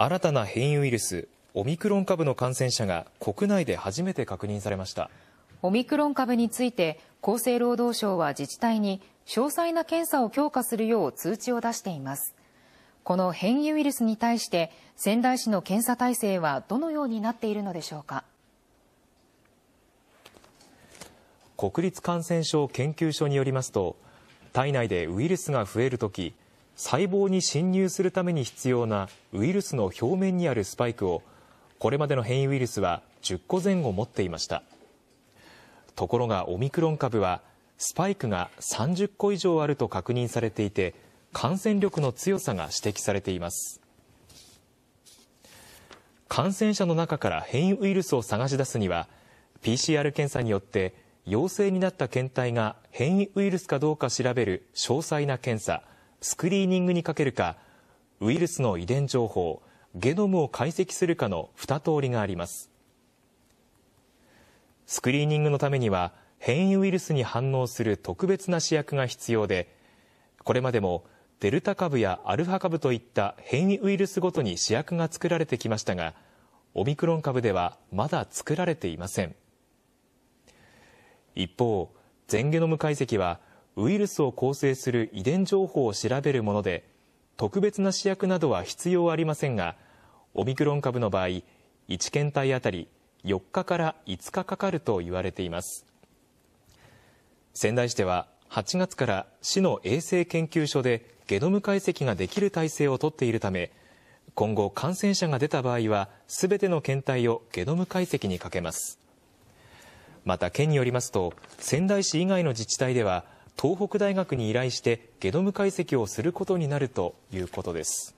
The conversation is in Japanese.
新たな変異ウイルス、オミクロン株の感染者が国内で初めて確認されました。オミクロン株について、厚生労働省は自治体に詳細な検査を強化するよう通知を出しています。この変異ウイルスに対して仙台市の検査体制はどのようになっているのでしょうか国立感染症研究所によりますと体内でウイルスが増えるとき細胞に侵入するために必要なウイルスの表面にあるスパイクを、これまでの変異ウイルスは10個前後持っていました。ところがオミクロン株は、スパイクが30個以上あると確認されていて、感染力の強さが指摘されています。感染者の中から変異ウイルスを探し出すには、PCR 検査によって陽性になった検体が変異ウイルスかどうか調べる詳細な検査、スクリーニングにかけるか、ウイルスの遺伝情報、ゲノムを解析するかの2通りがあります。スクリーニングのためには、変異ウイルスに反応する特別な試薬が必要で、これまでもデルタ株やアルファ株といった変異ウイルスごとに試薬が作られてきましたが、オミクロン株ではまだ作られていません。一方、全ゲノム解析はウイルスを構成する遺伝情報を調べるもので、特別な試薬などは必要ありませんが、オミクロン株の場合、1検体あたり4日から5日かかると言われています。仙台市では8月から市の衛生研究所でゲノム解析ができる体制をとっているため、今後感染者が出た場合は、すべての検体をゲノム解析にかけます。また県によりますと、仙台市以外の自治体では、東北大学に依頼してゲノム解析をすることになるということです。